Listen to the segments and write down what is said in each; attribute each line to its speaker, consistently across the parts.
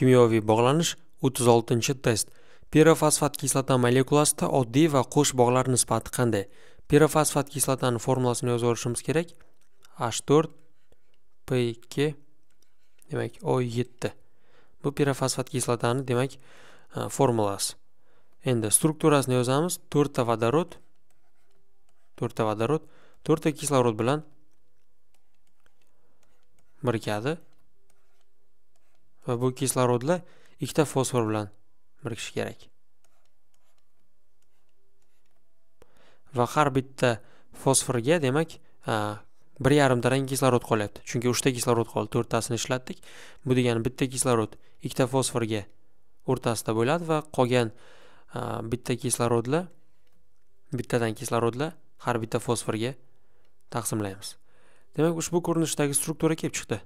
Speaker 1: kimyoviy bog'lanish 36 test pirofosfat kislota molekulasida oddiy va qo'sh bog'lar nisbati qanday pirofosfat kislotani formulasini yozib olishimiz kerak h4 p2 demak o7 bu pirofosfat kislotani demak e, formulasi endi strukturasini yozamiz 4 ta vodorod 4 ta vodorod 4 ta kislorod bilan birikadi va bu kislorodlar ikkita fosfor bilan birikishi kerak va har bitta fosforga demak bir yarimta kislorod qolyapti chunki uchta kislorod qoldi to'rttasini ishlatdik bu degani bitta kislorod ikkita fosforga o'rtasida bo'ladi va qolgan bitta kislorodlar bittadan kislorodlar har bitta fosforga taqsimlaymiz demak ushbu ko'rinishdagi struktura kelib chiqdi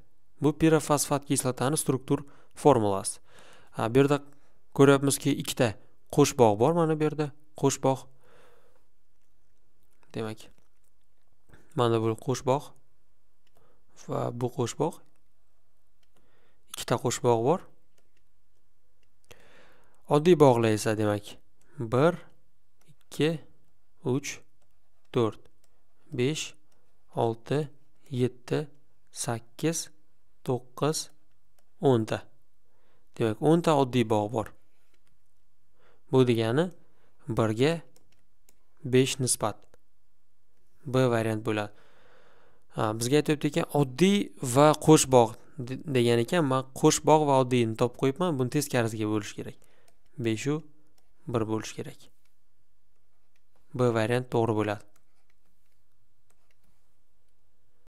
Speaker 1: bu pirofosfat kislotani struktur formulasi bu yerda ko'ryapmizki ikkita qo'shbog' bor mana bu yerda qo'shbog' demak mana bu qo'shbog' va bu qo'shbog' ikkita qo'shbog' bor oddiy bog'la esa demak bir ikki uch to'rt besh olti yetti sakkiz to'qqiz o'nta demak o'nta oddiy bog' bor bu degani birga besh nisbat b variant bo'ladi bizga aytyapti ekan oddiy va qo'sh bog' degan ekan man qo'sh bog' va oddiyni topib qo'yibman buni teskarisiga bo'lish kerak beshu bir bo'lishi kerak b variant to'g'ri bo'ladi